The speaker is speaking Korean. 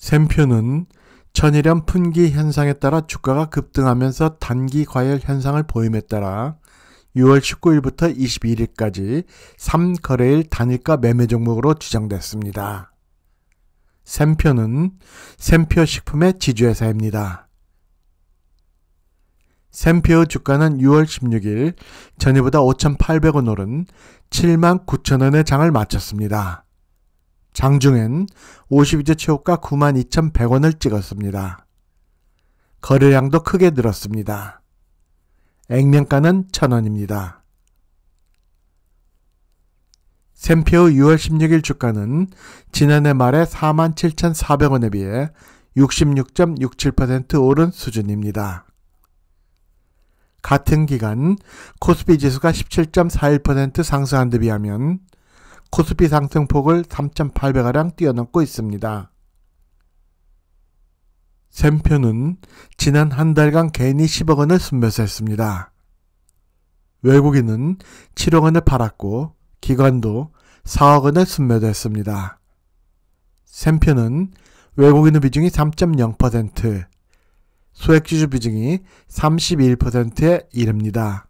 샘표는 천일염 품귀 현상에 따라 주가가 급등하면서 단기 과열 현상을 보임에 따라 6월 19일부터 21일까지 3거래일 단일가 매매 종목으로 지정됐습니다. 샘표는 샘표 식품의 지주회사입니다. 샘표 주가는 6월 16일 전일보다 5,800원 오른 7 9 0 0 0원의 장을 마쳤습니다. 장중엔 52주 최고가 92,100원을 찍었습니다. 거래량도 크게 늘었습니다. 액면가는 1,000원입니다. 샘표 6월 16일 주가는 지난해 말에 47,400원에 비해 66.67% 오른 수준입니다. 같은 기간 코스피 지수가 17.41% 상승한 데 비하면 코스피 상승폭을 3,800가량 뛰어넘고 있습니다. 샘표는 지난 한 달간 개인이 10억 원을 순매수했습니다. 외국인은 7억 원을 팔았고 기관도 4억 원을 순매도했습니다. 샘표는 외국인의 비중이 3.0%, 소액주주 비중이 31%에 이릅니다.